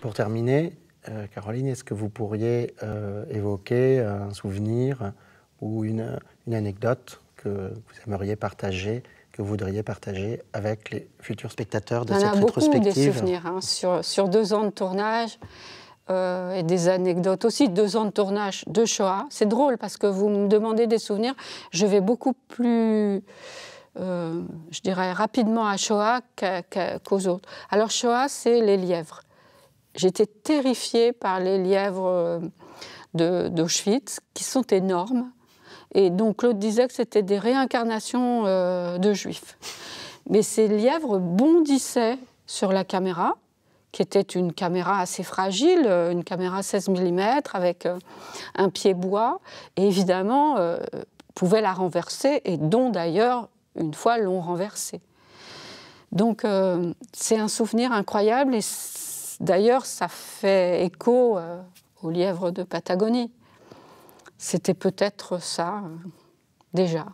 Pour terminer, euh, Caroline, est-ce que vous pourriez euh, évoquer euh, un souvenir ou une, anecdote que vous aimeriez partager, que vous voudriez partager avec les futurs spectateurs de On cette a beaucoup des souvenirs hein, sur, sur, deux ans de tournage. et des anecdotes aussi, deux ans de tournage de Shoah. C'est drôle parce que vous me demandez des souvenirs. Je vais beaucoup plus, je dirais, rapidement à Shoah qu'aux autres. Alors Shoah, c'est les lièvres. J'étais terrifiée par les lièvres euh, d'Auschwitz, qui sont énormes. Et donc Claude disait que c'était des réincarnations euh, de juifs. Mais ces lièvres bondissaient sur la caméra, qui était une caméra assez fragile, euh, une caméra 16 mm avec un pied bois, et évidemment pouvaient la renverser, et dont d'ailleurs, une fois, l'ont renversée. Donc c'est un souvenir incroyable et D'ailleurs, ça fait écho euh, aux au lièvre de Patagonie. C'était peut-être ça euh, déjà.